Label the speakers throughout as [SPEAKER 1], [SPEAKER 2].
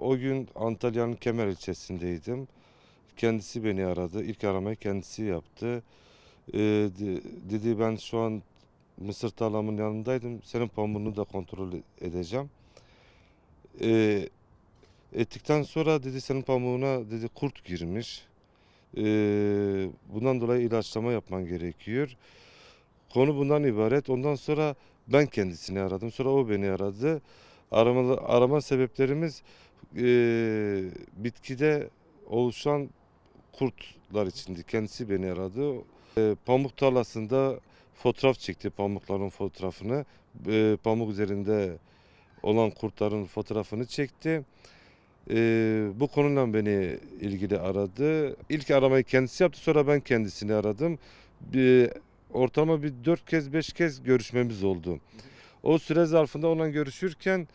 [SPEAKER 1] O gün Antalya'nın Kemer ilçesindeydim. Kendisi beni aradı. İlk aramayı kendisi yaptı. Ee, dedi ben şu an mısır tarlamın yanındaydım. Senin pamuğunu da kontrol edeceğim. Ee, ettikten sonra dedi senin pamuğuna dedi kurt girmiş. Ee, bundan dolayı ilaçlama yapman gerekiyor. Konu bundan ibaret. Ondan sonra ben kendisini aradım. Sonra o beni aradı. Arama, arama sebeplerimiz e, bitkide oluşan kurtlar içindi. Kendisi beni aradı. E, pamuk tarlasında fotoğraf çekti pamukların fotoğrafını. E, pamuk üzerinde olan kurtların fotoğrafını çekti. E, bu konuyla beni ilgili aradı. İlk aramayı kendisi yaptı sonra ben kendisini aradım. E, ortama bir dört kez beş kez görüşmemiz oldu. O süre zarfında onunla görüşürken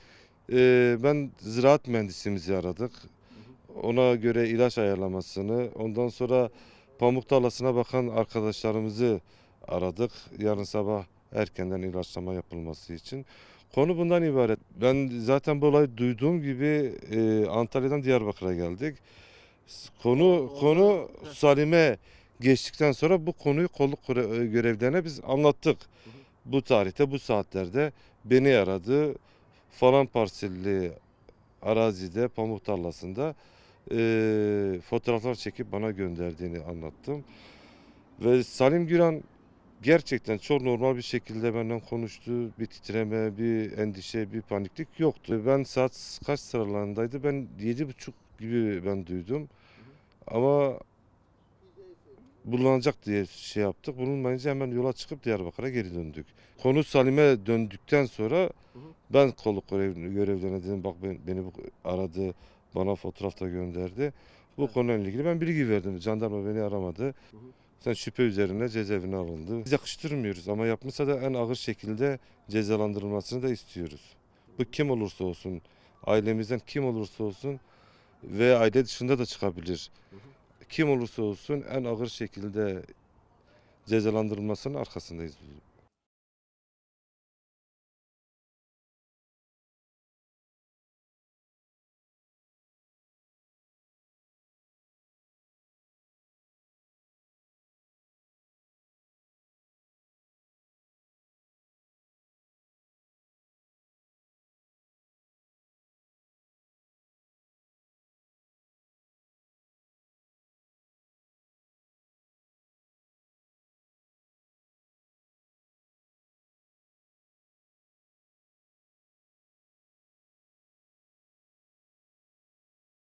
[SPEAKER 1] ee, ben ziraat mühendisimizi aradık. Ona göre ilaç ayarlamasını, ondan sonra pamuk tarlasına bakan arkadaşlarımızı aradık. Yarın sabah erkenden ilaçlama yapılması için. Konu bundan ibaret. Ben zaten bu olayı duyduğum gibi e, Antalya'dan Diyarbakır'a geldik. Konu konu Salim'e geçtikten sonra bu konuyu kolluk e, görevlerine biz anlattık. Bu tarihte, bu saatlerde beni aradı falan parselli arazide pamuk tarlasında e, fotoğraflar çekip bana gönderdiğini anlattım. Ve Salim Güran gerçekten çok normal bir şekilde benden konuştu. Bir titreme, bir endişe, bir paniklik yoktu. Ben saat kaç sıralarındaydı? Ben yedi buçuk gibi ben duydum. Ama bulunacak diye şey yaptık. Bulunmayınca hemen yola çıkıp Diyarbakır'a geri döndük. Konu Salim'e döndükten sonra ben kolluk görevlerine dedim bak beni aradı bana fotoğraf da gönderdi. Bu evet. konuyla ilgili ben bilgi verdim. Jandarma beni aramadı. Sen şüphe üzerine cezaevine alındı. Biz yakıştırmıyoruz ama yapmışsa da en ağır şekilde cezalandırılmasını da istiyoruz. Bu kim olursa olsun, ailemizden kim olursa olsun ve aile dışında da çıkabilir. Hı hı kim olursa olsun en ağır şekilde cezalandırılmasının arkasındayız.